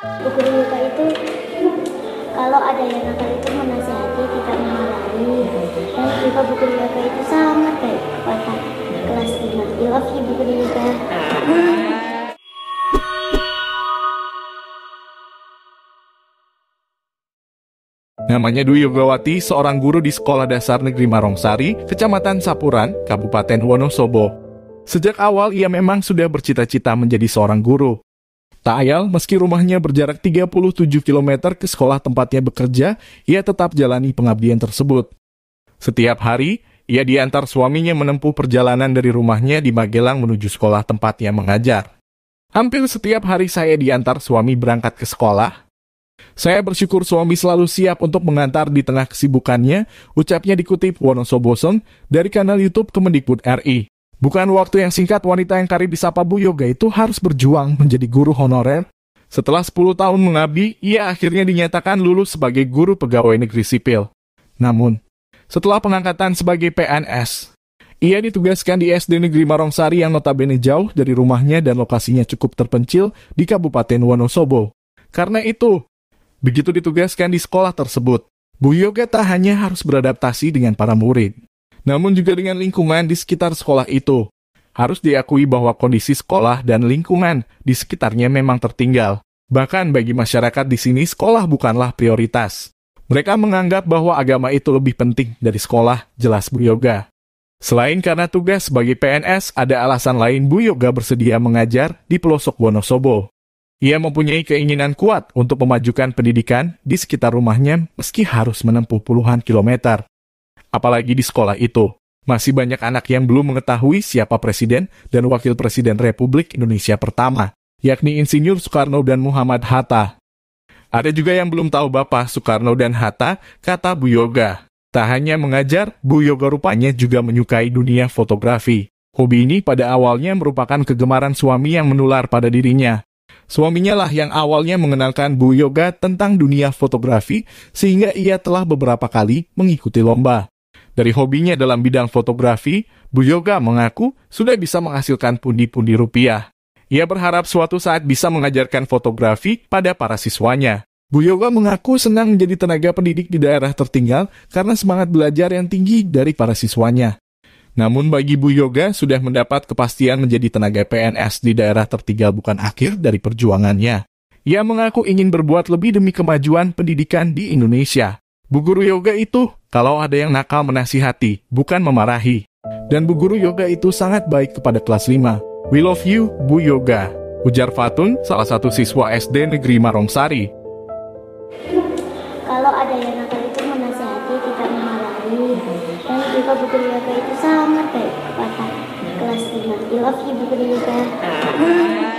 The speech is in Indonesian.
Buku muka itu kalau ada yang nakal itu menasihati tidak memarahi dan juga buku muka itu sangat baik kepada kelas 5 I love you buku muka Namanya Dwi Yogawati, seorang guru di Sekolah Dasar Negeri Marongsari, Kecamatan Sapuran, Kabupaten Wonosobo. Sejak awal ia memang sudah bercita-cita menjadi seorang guru. Tak ayal, meski rumahnya berjarak 37 km ke sekolah tempatnya bekerja, ia tetap jalani pengabdian tersebut. Setiap hari, ia diantar suaminya menempuh perjalanan dari rumahnya di Magelang menuju sekolah tempatnya mengajar. Hampir setiap hari saya diantar suami berangkat ke sekolah. Saya bersyukur suami selalu siap untuk mengantar di tengah kesibukannya, ucapnya dikutip Wonosobosong dari kanal YouTube Kemendikbud RI. Bukan waktu yang singkat wanita yang karib disapa Bu Yoga itu harus berjuang menjadi guru honorer. Setelah 10 tahun mengabdi, ia akhirnya dinyatakan lulus sebagai guru pegawai negeri sipil. Namun, setelah pengangkatan sebagai PNS, ia ditugaskan di SD Negeri Marongsari yang notabene jauh dari rumahnya dan lokasinya cukup terpencil di Kabupaten Wonosobo. Karena itu, begitu ditugaskan di sekolah tersebut, Bu Yoga tak hanya harus beradaptasi dengan para murid, namun juga dengan lingkungan di sekitar sekolah itu. Harus diakui bahwa kondisi sekolah dan lingkungan di sekitarnya memang tertinggal. Bahkan bagi masyarakat di sini, sekolah bukanlah prioritas. Mereka menganggap bahwa agama itu lebih penting dari sekolah, jelas Bu Yoga. Selain karena tugas sebagai PNS, ada alasan lain Bu Yoga bersedia mengajar di pelosok Wonosobo. Ia mempunyai keinginan kuat untuk memajukan pendidikan di sekitar rumahnya meski harus menempuh puluhan kilometer apalagi di sekolah itu. Masih banyak anak yang belum mengetahui siapa Presiden dan Wakil Presiden Republik Indonesia pertama, yakni Insinyur Soekarno dan Muhammad Hatta. Ada juga yang belum tahu Bapak Soekarno dan Hatta, kata Bu Yoga. Tak hanya mengajar, Bu Yoga rupanya juga menyukai dunia fotografi. Hobi ini pada awalnya merupakan kegemaran suami yang menular pada dirinya. Suaminya lah yang awalnya mengenalkan Bu Yoga tentang dunia fotografi sehingga ia telah beberapa kali mengikuti lomba. Dari hobinya dalam bidang fotografi, Bu Yoga mengaku sudah bisa menghasilkan pundi-pundi rupiah. Ia berharap suatu saat bisa mengajarkan fotografi pada para siswanya. Bu Yoga mengaku senang menjadi tenaga pendidik di daerah tertinggal karena semangat belajar yang tinggi dari para siswanya. Namun bagi Bu Yoga sudah mendapat kepastian menjadi tenaga PNS di daerah tertinggal bukan akhir dari perjuangannya. Ia mengaku ingin berbuat lebih demi kemajuan pendidikan di Indonesia. Bu Guru Yoga itu kalau ada yang nakal menasihati, bukan memarahi. Dan Bu Guru Yoga itu sangat baik kepada kelas 5. We love you, Bu Yoga. Ujar Fatun, salah satu siswa SD Negeri Marongsari. Kalau ada yang nakal itu menasihati, tidak memarahi. Dan juga Bu Guru Yoga itu sangat baik kepada kelas 5. We love you, Bu Guru Yoga.